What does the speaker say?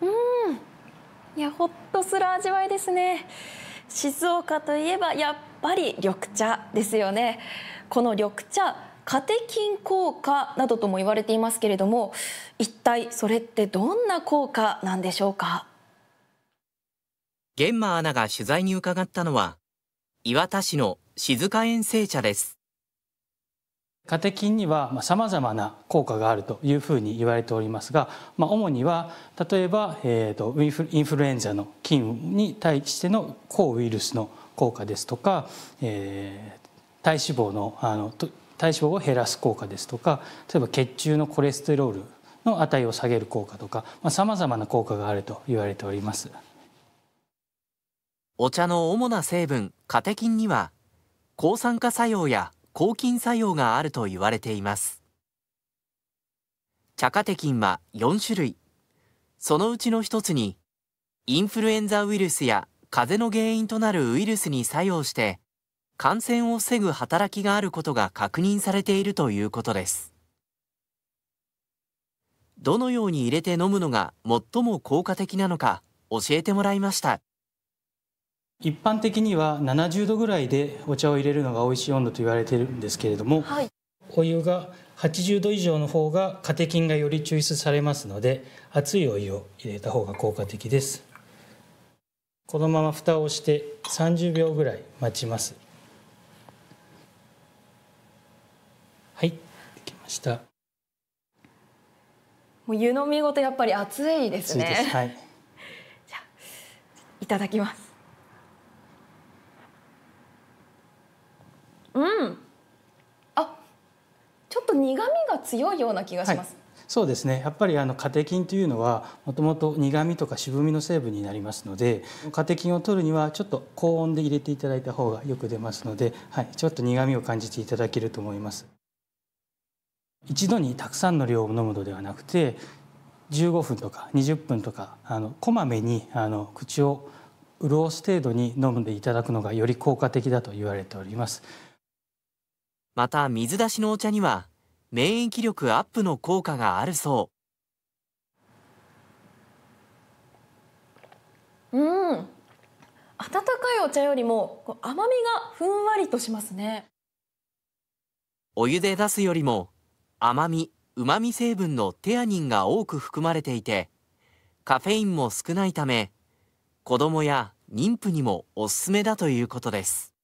うんいやほっとする味わいですね静岡といえばやっぱり緑茶ですよねこの緑茶カテキン効果などとも言われていますけれども一体それってどんな効果なんでしょうか玄馬アナが取材に伺ったのは岩田市の静岡遠製茶ですカテキンにはさまざまな効果があるというふうに言われておりますが、まあ、主には例えば、えーと、とインフルエンザの菌に対しての抗ウイルスの効果ですとか、えー、体脂肪のあの体脂肪を減らす効果ですとか例えば血中のコレステロールの値を下げる効果とかさまざ、まな効果があると言われております。お茶の主な成分カテキンには抗酸化作用や抗菌作用があると言われています茶カテキンは4種類そのうちの一つにインフルエンザウイルスや風邪の原因となるウイルスに作用して感染を防ぐ働きがあることが確認されているということですどのように入れて飲むのが最も効果的なのか教えてもらいました一般的には70度ぐらいでお茶を入れるのが美味しい温度と言われてるんですけれども、はい、お湯が80度以上の方がカテキンがより抽出されますので熱いお湯を入れた方が効果的ですこのまま蓋をして30秒ぐらい待ちますはいできましたもう湯飲みごとやっぱり熱いですねはい じゃいただきます苦味が強いような気がします。はいそうですねやっぱりあのカテキンというのはもともと苦みとか渋みの成分になりますのでカテキンを取るにはちょっと高温で入れていただいた方がよく出ますので、はい、ちょっと苦みを感じていただけると思います一度にたくさんの量を飲むのではなくて15分とか20分とかあのこまめにあの口を潤す程度に飲んでいただくのがより効果的だと言われておりますまた水出しのお茶には免疫力アップの効果があるそう。うん温かいお茶よりも甘みがふんわりとしますねお湯で出すよりも甘み旨味成分のテアニンが多く含まれていてカフェインも少ないため子供や妊婦にもおすすめだということです